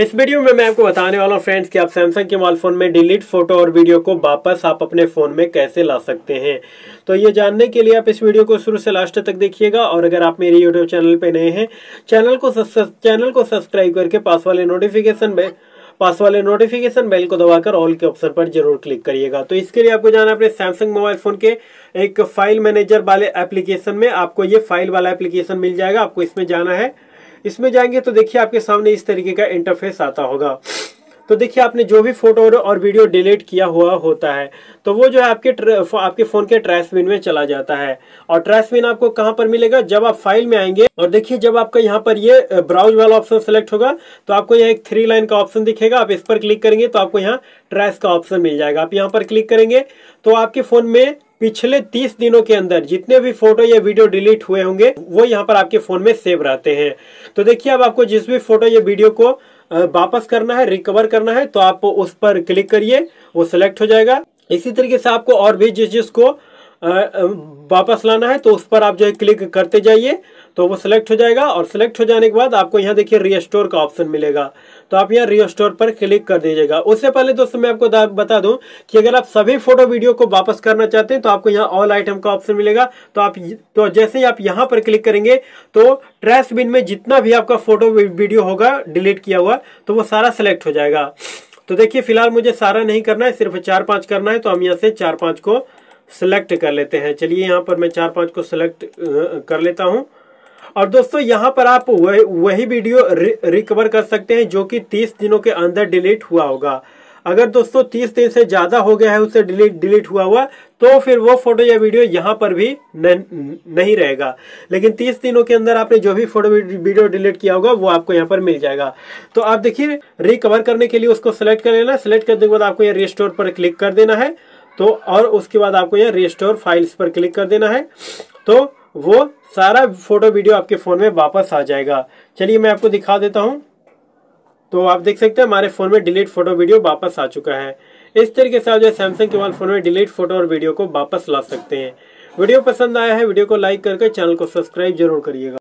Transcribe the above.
इस वीडियो में मैं आपको बताने वाला हूँ फ्रेंड्स कि आप सैमसंग के मोबाइल फ़ोन में डिलीट फोटो और वीडियो को वापस आप अपने फ़ोन में कैसे ला सकते हैं तो ये जानने के लिए आप इस वीडियो को शुरू से लास्ट तक देखिएगा और अगर आप मेरे यूट्यूब चैनल पर नए हैं चैनल को चैनल को सब्सक्राइब करके पास वाले नोटिफिकेशन बेल पास वाले नोटिफिकेशन बेल को दबाकर ऑल के ऑप्शन पर जरूर क्लिक करिएगा तो इसके लिए आपको जाना अपने सैमसंग मोबाइल फोन के एक फाइल मैनेजर वाले एप्लीकेशन में आपको ये फाइल वाला एप्लीकेशन मिल जाएगा आपको इसमें जाना है इसमें जाएंगे तो देखिए आपके सामने इस तरीके का इंटरफेस आता होगा तो देखिए आपने जो भी फोटो और वीडियो डिलीट किया हुआ होता है तो वो जो है आपके आपके फ़ोन के ट्रैश बिन में चला जाता है और ट्रैश बिन आपको कहां पर मिलेगा जब आप फाइल में आएंगे और देखिए जब आपका यहाँ पर ये ब्राउज वाला ऑप्शन सेलेक्ट होगा तो आपको यहाँ एक थ्री लाइन का ऑप्शन दिखेगा आप इस पर क्लिक करेंगे तो आपको यहाँ ट्रैश का ऑप्शन मिल जाएगा आप यहाँ पर क्लिक करेंगे तो आपके फ़ोन में पिछले तीस दिनों के अंदर जितने भी फोटो या वीडियो डिलीट हुए होंगे वो यहाँ पर आपके फोन में सेव रहते हैं तो देखिए अब आपको जिस भी फोटो या वीडियो को वापस करना है रिकवर करना है तो आप उस पर क्लिक करिए वो सिलेक्ट हो जाएगा इसी तरीके से आपको और भी जिस जिसको वापस लाना है तो उस पर आप जो है क्लिक करते जाइए तो वो सिलेक्ट हो जाएगा और सिलेक्ट हो जाने के बाद आपको यहाँ देखिए रीस्टोर का ऑप्शन मिलेगा तो आप यहाँ रीस्टोर पर क्लिक कर दीजिएगा उससे पहले दोस्तों मैं आपको बता दूं कि अगर आप सभी फोटो वीडियो को वापस करना चाहते हैं तो आपको यहाँ ऑल आइटम का ऑप्शन मिलेगा तो आप तो जैसे ही आप यहाँ पर क्लिक करेंगे तो ट्रैश बिन में जितना भी आपका फोटो वीडियो होगा डिलीट किया हुआ तो वो सारा सिलेक्ट हो जाएगा तो देखिए फिलहाल मुझे सारा नहीं करना है सिर्फ चार पांच करना है तो हम यहाँ से चार पांच को सेलेक्ट कर लेते हैं चलिए यहाँ पर मैं चार पांच को सेलेक्ट कर लेता हूँ और दोस्तों यहाँ पर आप वह, वही वीडियो रिकवर कर सकते हैं जो कि तीस दिनों के अंदर डिलीट हुआ होगा अगर दोस्तों तीस दिन से ज़्यादा हो गया है उसे डिलीट डिलीट हुआ हुआ तो फिर वो फोटो या वीडियो यहाँ पर भी न, नहीं रहेगा लेकिन तीस दिनों के अंदर आपने जो भी फोटो वीडियो डिलीट किया होगा वो आपको यहाँ पर मिल जाएगा तो आप देखिए रिकवर करने के लिए उसको सेलेक्ट कर लेना सेलेक्ट करने के बाद आपको यहाँ रिस्टोर पर क्लिक कर देना है तो और उसके बाद आपको यह रेस्टोर फाइल्स पर क्लिक कर देना है तो वो सारा फोटो वीडियो आपके फ़ोन में वापस आ जाएगा चलिए मैं आपको दिखा देता हूँ तो आप देख सकते हैं हमारे फ़ोन में डिलीट फोटो वीडियो वापस आ चुका है इस तरीके से आप जो है सैमसंग के वाले फ़ोन में डिलीट फोटो और वीडियो को वापस ला सकते हैं वीडियो पसंद आया है वीडियो को लाइक करके चैनल को सब्सक्राइब जरूर करिएगा